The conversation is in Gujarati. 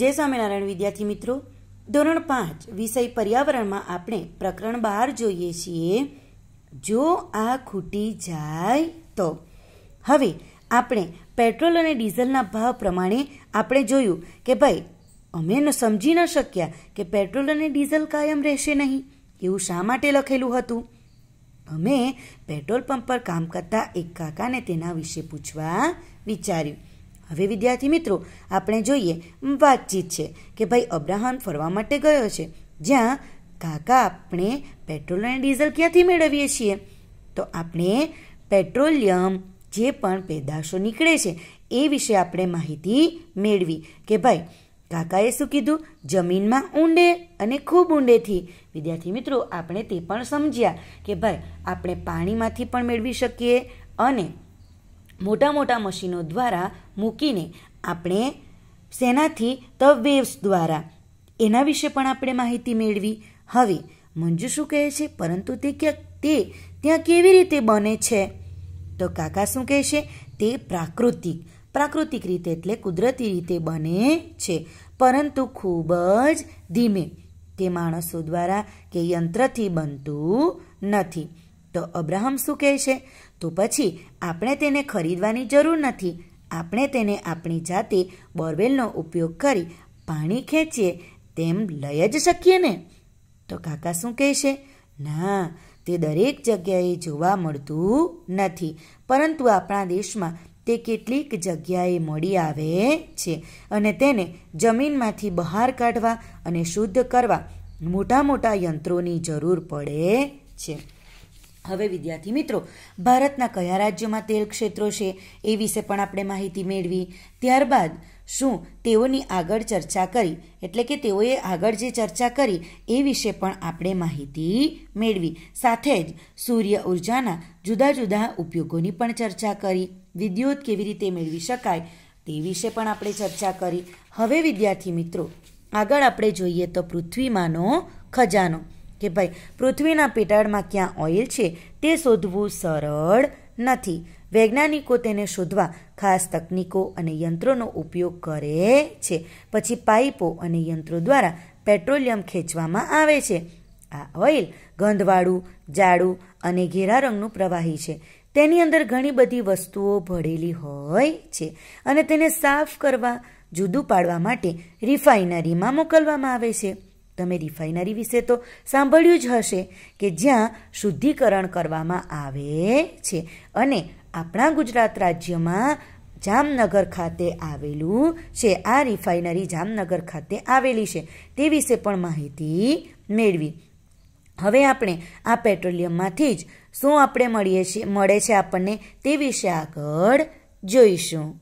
જય સ્વામિનારાયણ વિદ્યાર્થી મિત્રો ધોરણ પાંચ વિષય પર્યાવરણમાં આપણે પ્રકરણ બહાર જોઈએ છીએ જો આ ખૂટી જાય તો હવે આપણે પેટ્રોલ અને ડીઝલના ભાવ પ્રમાણે આપણે જોયું કે ભાઈ અમે સમજી ન શક્યા કે પેટ્રોલ અને ડીઝલ કાયમ રહેશે નહીં એવું શા માટે લખેલું હતું અમે પેટ્રોલ પંપ પર કામ કરતા એક કાકાને તેના વિશે પૂછવા વિચાર્યું હવે વિદ્યાર્થી મિત્રો આપણે જોઈએ વાતચીત છે કે ભાઈ અબ્રાહમ ફરવા માટે ગયો છે જ્યાં કાકા આપણે પેટ્રોલ અને ડીઝલ ક્યાંથી મેળવીએ છીએ તો આપણે પેટ્રોલિયમ જે પણ પેદાશો નીકળે છે એ વિશે આપણે માહિતી મેળવી કે ભાઈ કાકાએ શું કીધું જમીનમાં ઊંડે અને ખૂબ ઊંડેથી વિદ્યાર્થી મિત્રો આપણે તે પણ સમજ્યા કે ભાઈ આપણે પાણીમાંથી પણ મેળવી શકીએ અને મોટા મોટા મશીનો દ્વારા મૂકીને આપણે શેનાથી ધ વેવ્સ દ્વારા એના વિશે પણ આપણે માહિતી મેળવી હવે મંજુ શું કહે છે પરંતુ તે ક્યાંક તે ત્યાં કેવી રીતે બને છે તો કાકા શું કહે છે તે પ્રાકૃતિક પ્રાકૃતિક રીતે એટલે કુદરતી રીતે બને છે પરંતુ ખૂબ જ ધીમે તે માણસો દ્વારા કે યંત્રથી બનતું નથી તો અબ્રાહમ શું કહે છે તો પછી આપણે તેને ખરીદવાની જરૂર નથી આપણે તેને આપણી જાતે બોરવેલનો ઉપયોગ કરી પાણી ખેંચીએ તેમ લઈ જ શકીએ ને તો કાકા શું કહે છે ના તે દરેક જગ્યાએ જોવા મળતું નથી પરંતુ આપણા દેશમાં તે કેટલીક જગ્યાએ મળી આવે છે અને તેને જમીનમાંથી બહાર કાઢવા અને શુદ્ધ કરવા મોટા મોટા યંત્રોની જરૂર પડે છે હવે વિદ્યાર્થી મિત્રો ભારતના કયા રાજ્યોમાં તેલ ક્ષેત્રો છે એ વિશે પણ આપણે માહિતી મેળવી ત્યારબાદ શું તેઓની આગળ ચર્ચા કરી એટલે કે તેઓએ આગળ જે ચર્ચા કરી એ વિશે પણ આપણે માહિતી મેળવી સાથે જ સૂર્ય ઉર્જાના જુદા જુદા ઉપયોગોની પણ ચર્ચા કરી વિદ્યુત કેવી રીતે મેળવી શકાય તે વિશે પણ આપણે ચર્ચા કરી હવે વિદ્યાર્થી મિત્રો આગળ આપણે જોઈએ તો પૃથ્વીમાંનો ખજાનો કે ભાઈ પૃથ્વીના પેટાળમાં ક્યાં ઓઇલ છે તે શોધવું સરળ નથી વૈજ્ઞાનિકો તેને શોધવા ખાસ તકનીકો અને યંત્રોનો ઉપયોગ કરે છે પછી પાઇપો અને યંત્રો દ્વારા પેટ્રોલિયમ ખેંચવામાં આવે છે આ ઓઇલ ગંધવાળું જાડું અને ઘેરા રંગનું પ્રવાહી છે તેની અંદર ઘણી બધી વસ્તુઓ ભળેલી હોય છે અને તેને સાફ કરવા જુદું પાડવા માટે રિફાઇનરીમાં મોકલવામાં આવે છે તમે રિફાઇનરી વિશે તો સાંભળ્યું જ હશે કે જ્યાં શુદ્ધિકરણ કરવામાં આવે છે અને આપણા ગુજરાત રાજ્યમાં જામનગર ખાતે આવેલું છે આ રિફાઇનરી જામનગર ખાતે આવેલી છે તે વિશે પણ માહિતી મેળવી હવે આપણે આ પેટ્રોલિયમમાંથી જ શું આપણે મળીએ છીએ મળે છે આપણને તે વિશે આગળ જોઈશું